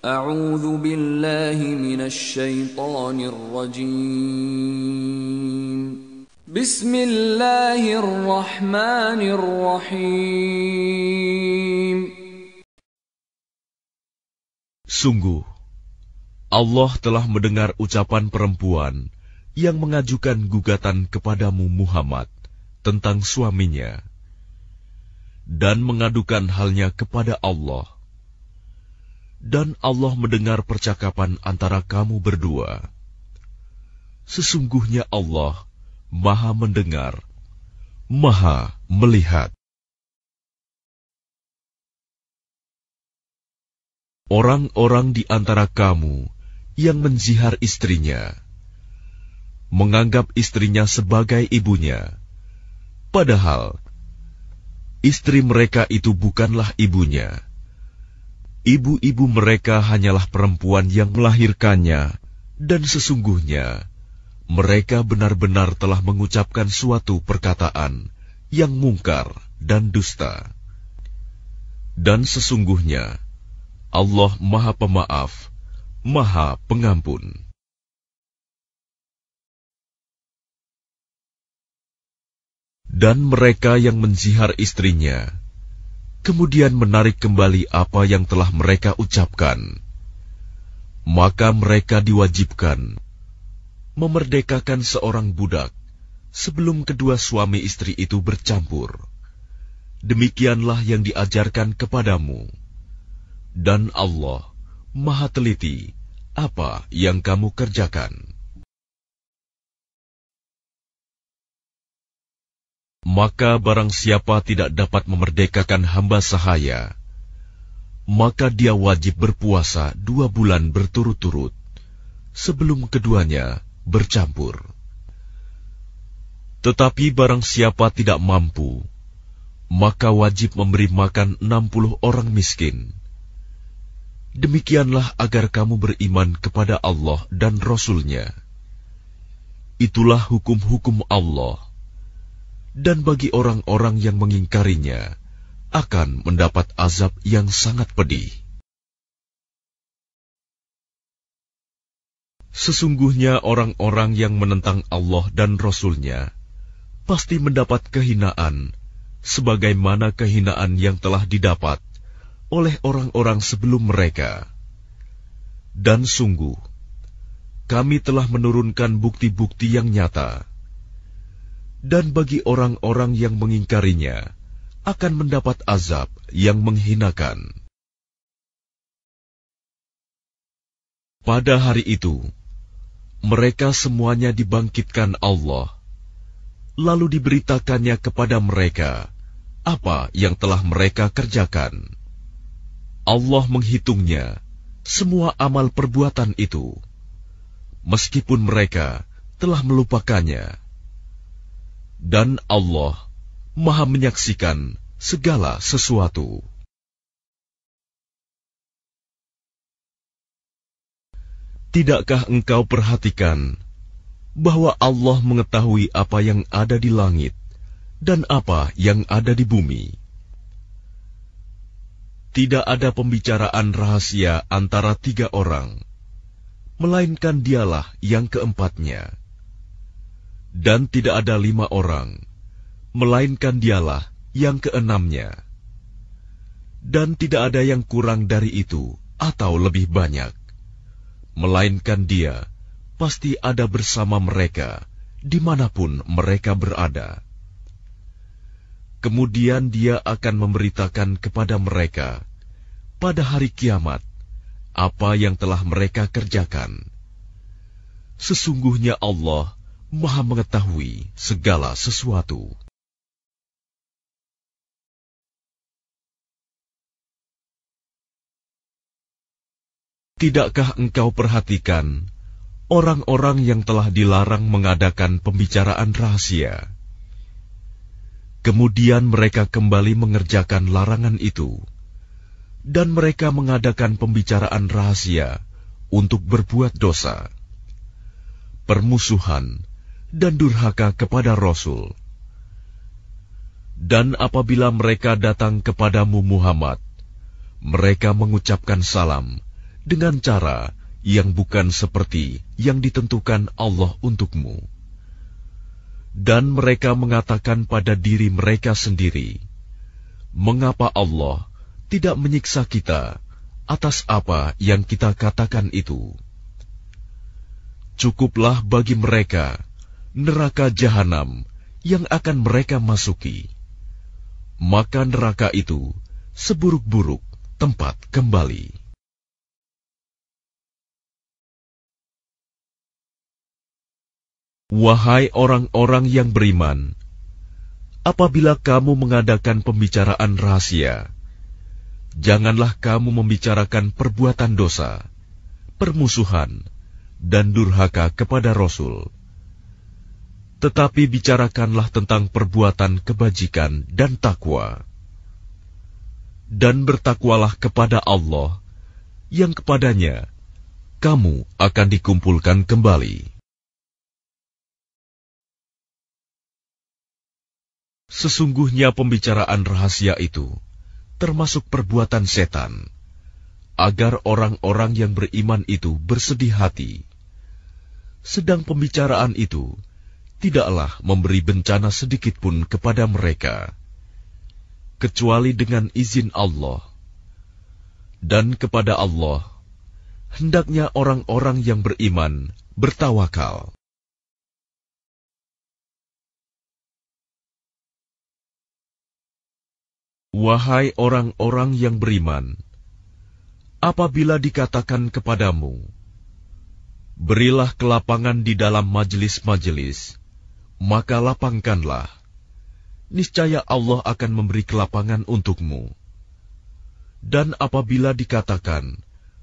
أعوذ بالله من الشيطان الرجيم بسم الله الرحمن الرحيم Sungguh, Allah telah mendengar ucapan perempuan yang mengajukan gugatan kepadamu Muhammad tentang suaminya dan mengadukan halnya kepada Allah dan Allah mendengar percakapan antara kamu berdua. Sesungguhnya Allah Maha Mendengar, Maha Melihat. Orang-orang di antara kamu yang menzihar istrinya, menganggap istrinya sebagai ibunya, padahal istri mereka itu bukanlah ibunya ibu-ibu mereka hanyalah perempuan yang melahirkannya, dan sesungguhnya mereka benar-benar telah mengucapkan suatu perkataan yang mungkar dan dusta. Dan sesungguhnya Allah Maha Pemaaf, Maha Pengampun. Dan mereka yang menzihar istrinya, kemudian menarik kembali apa yang telah mereka ucapkan, maka mereka diwajibkan memerdekakan seorang budak sebelum kedua suami istri itu bercampur. Demikianlah yang diajarkan kepadamu, dan Allah Maha Teliti apa yang kamu kerjakan. Maka barang siapa tidak dapat memerdekakan hamba sahaya, maka dia wajib berpuasa dua bulan berturut-turut sebelum keduanya bercampur. Tetapi barang siapa tidak mampu, maka wajib memberi makan enam puluh orang miskin. Demikianlah agar kamu beriman kepada Allah dan Rasulnya. Itulah hukum-hukum Allah dan bagi orang-orang yang mengingkarinya akan mendapat azab yang sangat pedih. Sesungguhnya orang-orang yang menentang Allah dan Rasul-Nya pasti mendapat kehinaan sebagaimana kehinaan yang telah didapat oleh orang-orang sebelum mereka. Dan sungguh, kami telah menurunkan bukti-bukti yang nyata dan bagi orang-orang yang mengingkarinya akan mendapat azab yang menghinakan. Pada hari itu, mereka semuanya dibangkitkan Allah, lalu diberitakannya kepada mereka apa yang telah mereka kerjakan. Allah menghitungnya semua amal perbuatan itu, meskipun mereka telah melupakannya dan Allah Maha Menyaksikan segala sesuatu. Tidakkah engkau perhatikan bahwa Allah mengetahui apa yang ada di langit dan apa yang ada di bumi? Tidak ada pembicaraan rahasia antara tiga orang, melainkan dialah yang keempatnya dan tidak ada lima orang, melainkan dialah yang keenamnya. Dan tidak ada yang kurang dari itu atau lebih banyak, melainkan dia pasti ada bersama mereka dimanapun mereka berada. Kemudian dia akan memberitakan kepada mereka pada hari kiamat apa yang telah mereka kerjakan. Sesungguhnya Allah Maha Mengetahui segala sesuatu. Tidakkah engkau perhatikan orang-orang yang telah dilarang mengadakan pembicaraan rahasia? Kemudian mereka kembali mengerjakan larangan itu, dan mereka mengadakan pembicaraan rahasia untuk berbuat dosa, permusuhan dan durhaka kepada Rasul. Dan apabila mereka datang kepadamu Muhammad, mereka mengucapkan salam dengan cara yang bukan seperti yang ditentukan Allah untukmu. Dan mereka mengatakan pada diri mereka sendiri, Mengapa Allah tidak menyiksa kita atas apa yang kita katakan itu? Cukuplah bagi mereka neraka jahanam yang akan mereka masuki. Maka neraka itu seburuk-buruk tempat kembali. Wahai orang-orang yang beriman, apabila kamu mengadakan pembicaraan rahasia, janganlah kamu membicarakan perbuatan dosa, permusuhan, dan durhaka kepada Rasul tetapi bicarakanlah tentang perbuatan kebajikan dan takwa. Dan bertakwalah kepada Allah, yang kepadanya kamu akan dikumpulkan kembali. Sesungguhnya pembicaraan rahasia itu termasuk perbuatan setan, agar orang-orang yang beriman itu bersedih hati. Sedang pembicaraan itu tidaklah memberi bencana sedikitpun kepada mereka, kecuali dengan izin Allah. Dan kepada Allah, hendaknya orang-orang yang beriman bertawakal. Wahai orang-orang yang beriman, apabila dikatakan kepadamu, berilah kelapangan di dalam majelis-majelis, maka lapangkanlah. Niscaya Allah akan memberi kelapangan untukmu. Dan apabila dikatakan,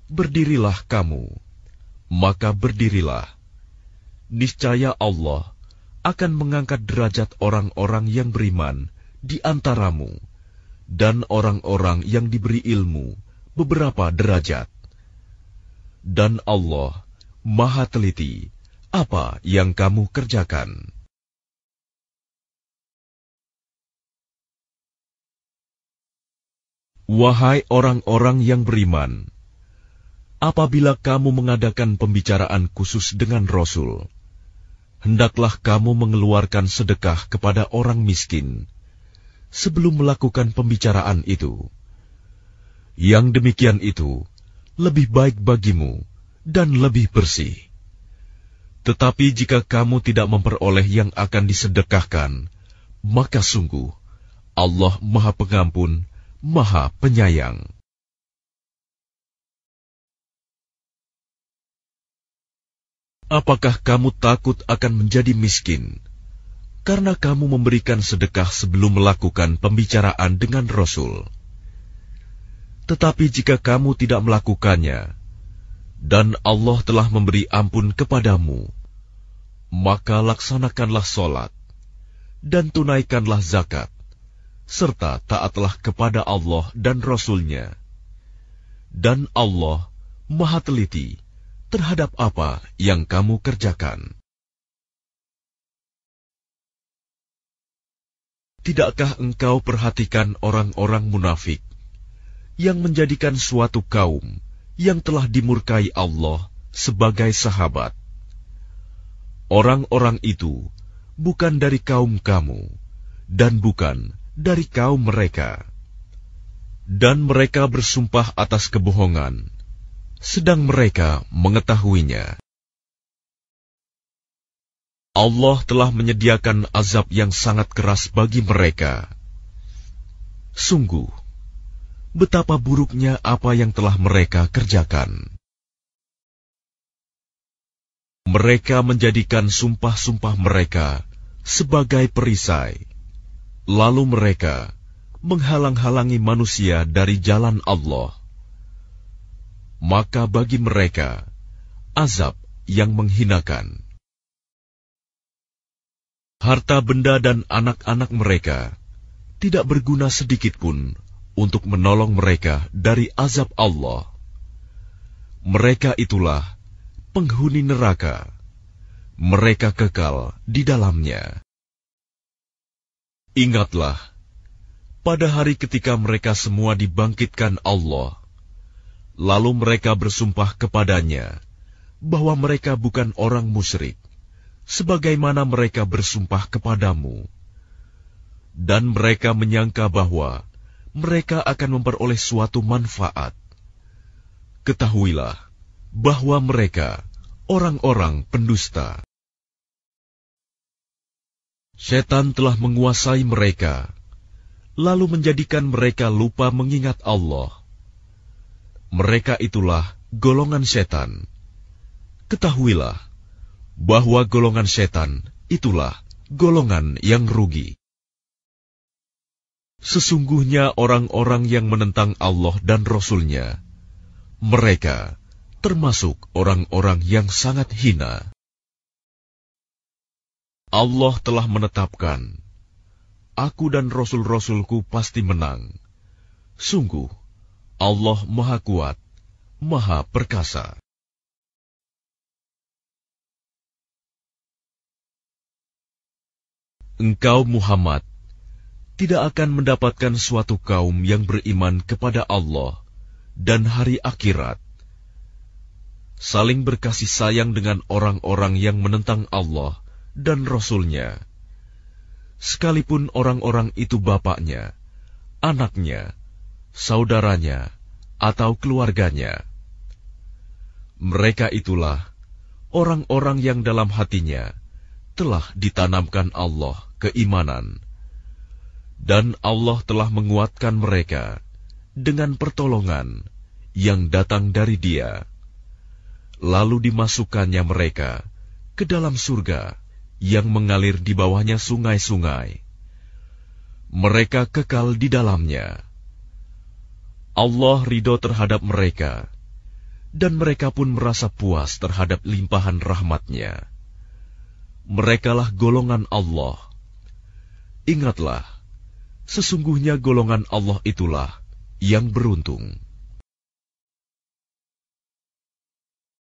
"Berdirilah kamu," maka berdirilah. Niscaya Allah akan mengangkat derajat orang-orang yang beriman di antaramu dan orang-orang yang diberi ilmu beberapa derajat. Dan Allah Maha Teliti apa yang kamu kerjakan. Wahai orang-orang yang beriman, apabila kamu mengadakan pembicaraan khusus dengan Rasul, hendaklah kamu mengeluarkan sedekah kepada orang miskin sebelum melakukan pembicaraan itu. Yang demikian itu lebih baik bagimu dan lebih bersih. Tetapi jika kamu tidak memperoleh yang akan disedekahkan, maka sungguh Allah Maha Pengampun. Maha Penyayang. Apakah kamu takut akan menjadi miskin karena kamu memberikan sedekah sebelum melakukan pembicaraan dengan Rasul? Tetapi jika kamu tidak melakukannya, dan Allah telah memberi ampun kepadamu, maka laksanakanlah solat dan tunaikanlah zakat serta taatlah kepada Allah dan Rasul-Nya. Dan Allah maha teliti terhadap apa yang kamu kerjakan. Tidakkah engkau perhatikan orang-orang munafik yang menjadikan suatu kaum yang telah dimurkai Allah sebagai sahabat? Orang-orang itu bukan dari kaum kamu dan bukan dari kaum mereka, dan mereka bersumpah atas kebohongan, sedang mereka mengetahuinya. Allah telah menyediakan azab yang sangat keras bagi mereka. Sungguh, betapa buruknya apa yang telah mereka kerjakan. Mereka menjadikan sumpah-sumpah mereka sebagai perisai Lalu mereka menghalang-halangi manusia dari jalan Allah. Maka bagi mereka, azab yang menghinakan. Harta benda dan anak-anak mereka tidak berguna sedikitpun untuk menolong mereka dari azab Allah. Mereka itulah penghuni neraka. Mereka kekal di dalamnya. Ingatlah, pada hari ketika mereka semua dibangkitkan Allah, lalu mereka bersumpah kepadanya bahwa mereka bukan orang musyrik, sebagaimana mereka bersumpah kepadamu, dan mereka menyangka bahwa mereka akan memperoleh suatu manfaat. Ketahuilah bahwa mereka orang-orang pendusta. Setan telah menguasai mereka, lalu menjadikan mereka lupa mengingat Allah. Mereka itulah golongan setan. Ketahuilah bahwa golongan setan itulah golongan yang rugi. Sesungguhnya orang-orang yang menentang Allah dan Rasul-Nya, mereka termasuk orang-orang yang sangat hina. Allah telah menetapkan, Aku dan Rasul-Rasulku pasti menang. Sungguh, Allah Maha Kuat, Maha Perkasa. Engkau Muhammad, tidak akan mendapatkan suatu kaum yang beriman kepada Allah dan hari akhirat. Saling berkasih sayang dengan orang-orang yang menentang Allah – dan Rasulnya. Sekalipun orang-orang itu bapaknya, anaknya, saudaranya, atau keluarganya. Mereka itulah orang-orang yang dalam hatinya telah ditanamkan Allah keimanan. Dan Allah telah menguatkan mereka dengan pertolongan yang datang dari dia lalu dimasukkannya mereka ke dalam surga yang mengalir di bawahnya sungai-sungai. Mereka kekal di dalamnya. Allah ridho terhadap mereka, dan mereka pun merasa puas terhadap limpahan rahmatnya. Merekalah golongan Allah. Ingatlah, sesungguhnya golongan Allah itulah yang beruntung.